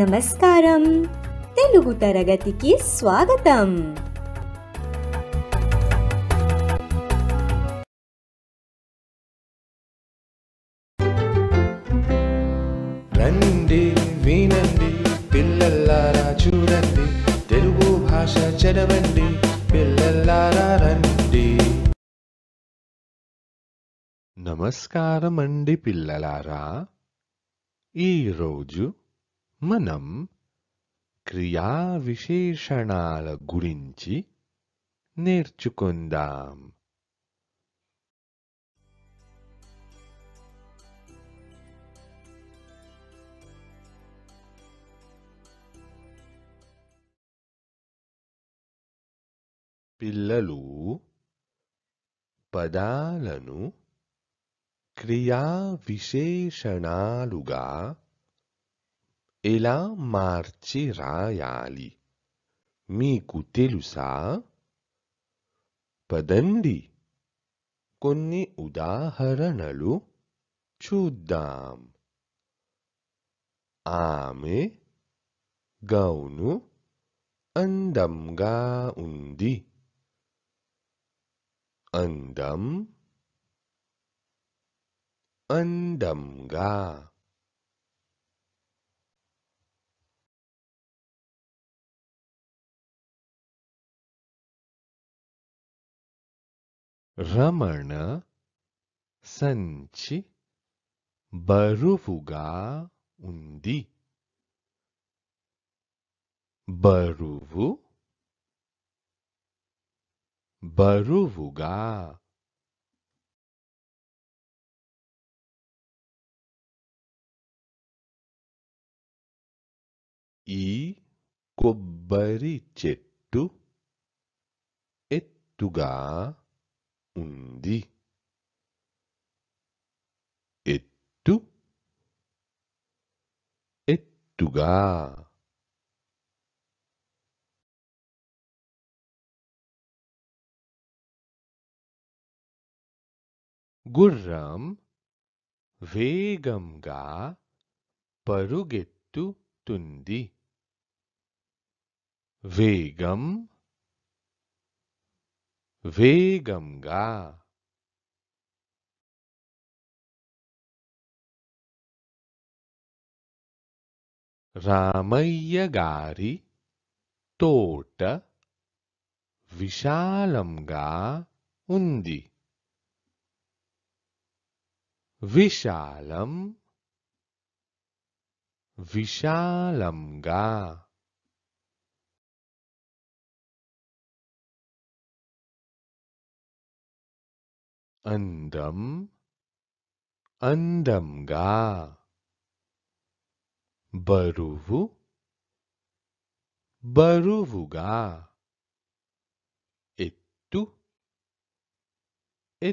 నమస్కారం తెలుగు తరగతికి స్వాగతం రండి వినండి పిల్లల్లారా చూడండి తెలుగు భాష చదవండి పిల్లల్లారా రండి నమస్కారం అండి పిల్లలారా ఈరోజు మనం క్రియా విశేషణాల గురించి నేర్చుకుందాం పిల్లలు పదాలను క్రియా విశేషణాలుగా ఎలా మార్చి రాయాలి మీకు తెలుసా పదండి కొన్ని ఉదాహరణలు చూద్దాం ఆమె గౌను అందంగా ఉంది అందం అందంగా ರಮಣ ಸಂಚಿ ಬರುವು ಬರುವು ಇ ಈ ಚೆಟ್ಟು ಎತ್ತುಗಾ ఉంది ఎత్తు ఎత్తుగా గుర్రం వేగంగా పరుగెత్తుతుంది వేగం வேகம்கா రామయ్య గారి తోట విశాలంగా ఉంది విశాలం విశాలంగా अन्दम् अन्दा बरुवु बरुहुगा इत्यु इा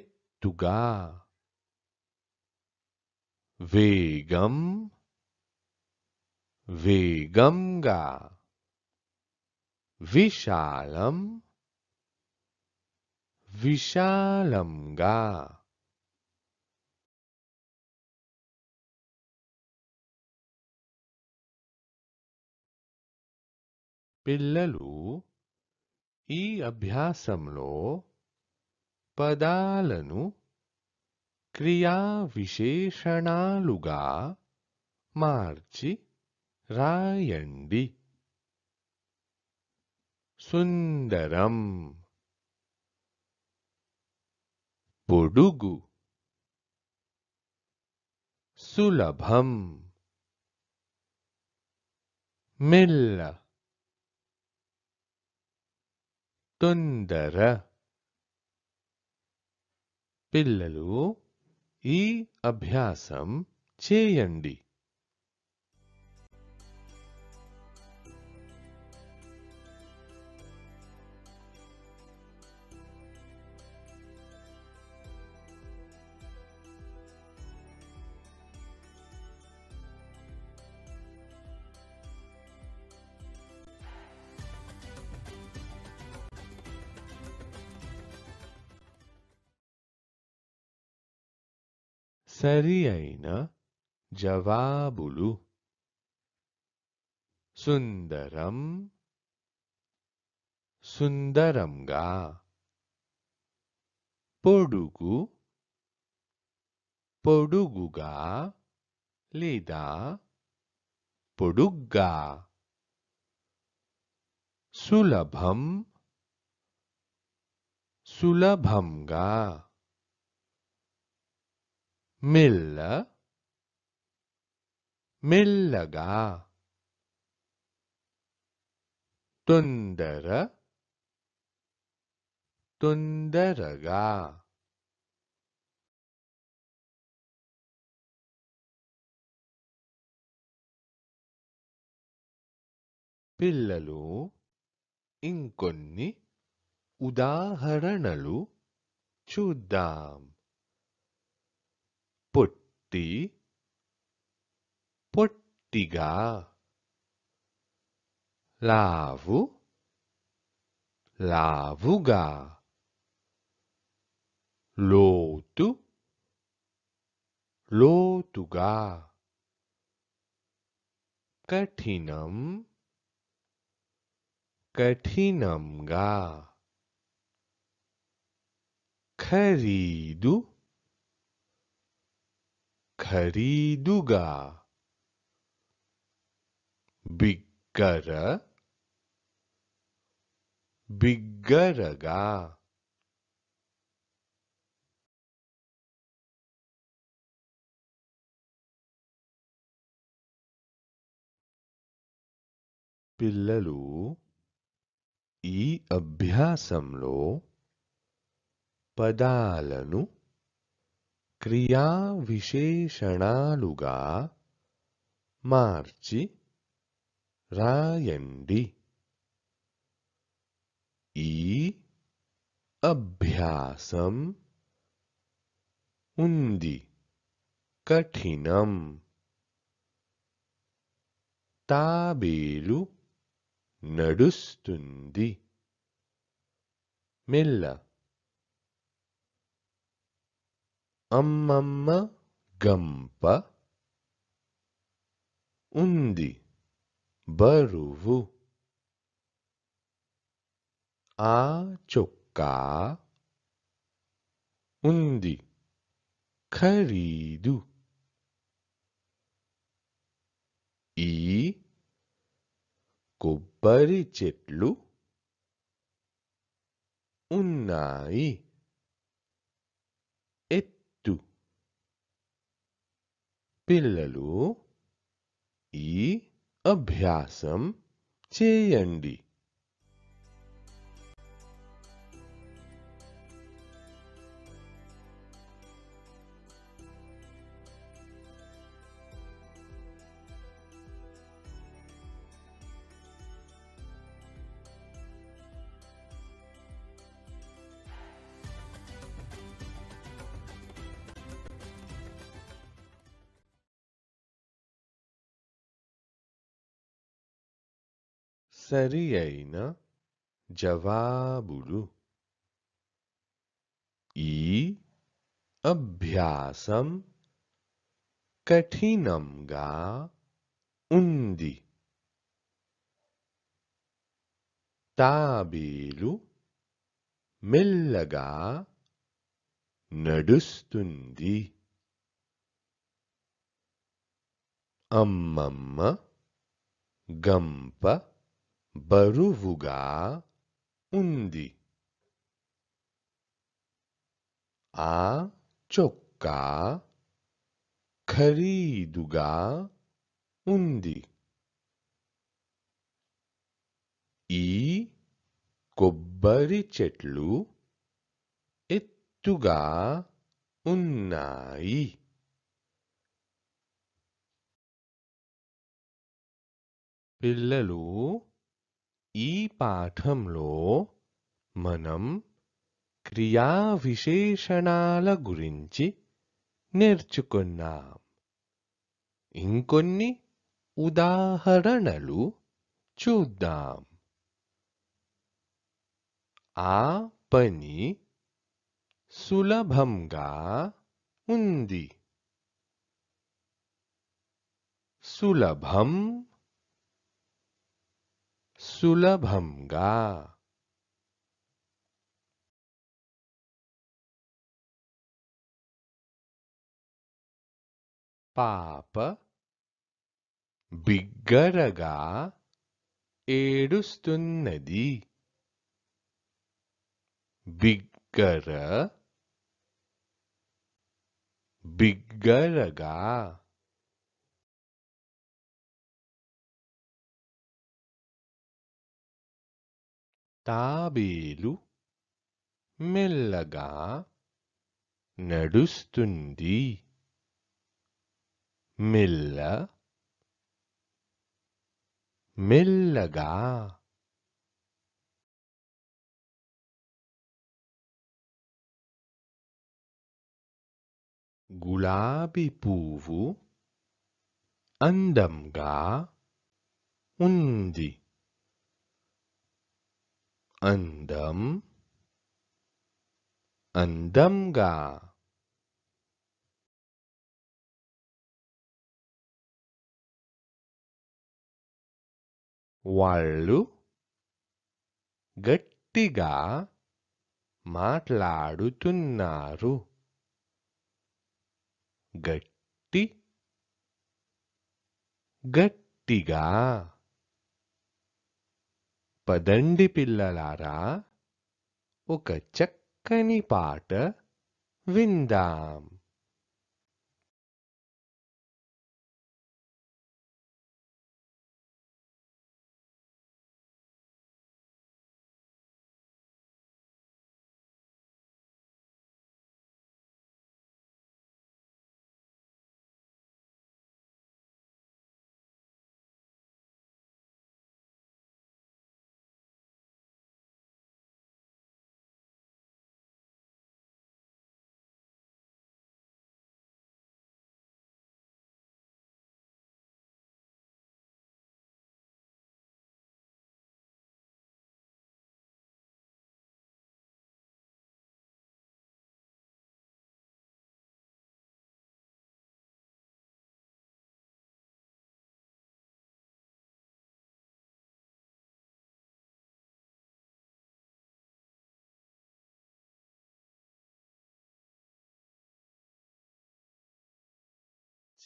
वेगम् वेगङ्गा विशालम् విశాలంగా పిల్లలు ఈ అభ్యాసంలో పదాలను క్రియా విశేషణాలుగా మార్చి రాయండి సుందరం పొడుగు సులభం మెల్ల తొందర పిల్లలు ఈ అభ్యాసం చేయండి సరి అయిన జవాబులు సుందరం సుందరంగా పొడుగు పొడుగుగా లేదా పొడుగ్గా సులభం సులభంగా మెల్ల మెల్లగా తొందర తొందరగా పిల్లలు ఇంకొన్ని ఉదాహరణలు చూద్దాం పొట్టి పొట్టిగా లావు లావుగా లోతు లోతుగా కఠినం కఠినంగా ఖరీదు ಖರೀದುಗ ಬಿಗ್ಗರ ಬಿಗ್ಗರಗ పిల్లలు ఈ అభ్యాసంలో పదాలను క్రియా విశేషణాలుగా మార్చి రాయండి ఈ అభ్యాసం ఉంది కఠినం తాబేలు నడుస్తుంది మెల్ల అమ్మమ్మ గంప ఉంది బరువు ఆ చొక్కా ఉంది ఖరీదు ఈ కొబ్బరి చెట్లు ఉన్నాయి పిల్లలు ఈ అభ్యాసం చేయండి సరియైన జవాబులు ఈ అభ్యాసం కఠినంగా ఉంది తాబేలు మెల్లగా నడుస్తుంది అమ్మమ్మ గంప బరువుగా ఉంది ఆ చొక్కా ఖరీదుగా ఉంది ఈ కొబ్బరి చెట్లు ఎత్తుగా ఉన్నాయి పిల్లలు ఈ పాఠంలో మనం క్రియా విశేషణాల గురించి నేర్చుకున్నాం ఇంకొన్ని ఉదాహరణలు చూద్దాం ఆ పని సులభంగా ఉంది సులభం सुलभंगा पाप बिगरगा एडुस्तुन्नदी बिगर बिगरगा తాబేలు మెల్లగా నడుస్తుంది మెల్ల మెల్లగా గులాబీ పువ్వు అందంగా ఉంది అందం అందంగా వాళ్ళు గట్టిగా మాట్లాడుతున్నారు గట్టి గట్టిగా పదండి పిల్లలారా ఒక చక్కని పాట విందాం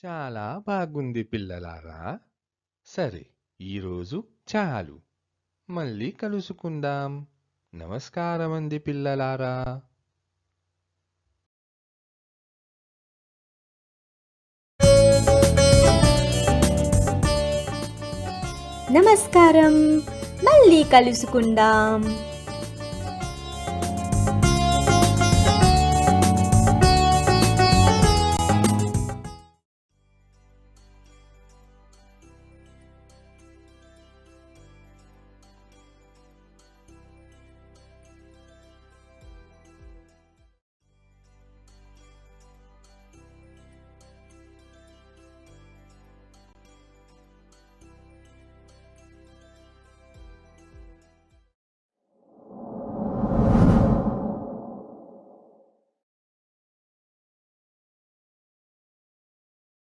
చాలా బాగుంది పిల్లలారా సరే ఈరోజు చాలు మళ్ళీ కలుసుకుందాం నమస్కారం అంది పిల్లలారా నమస్కారం మళ్ళీ కలుసుకుందాం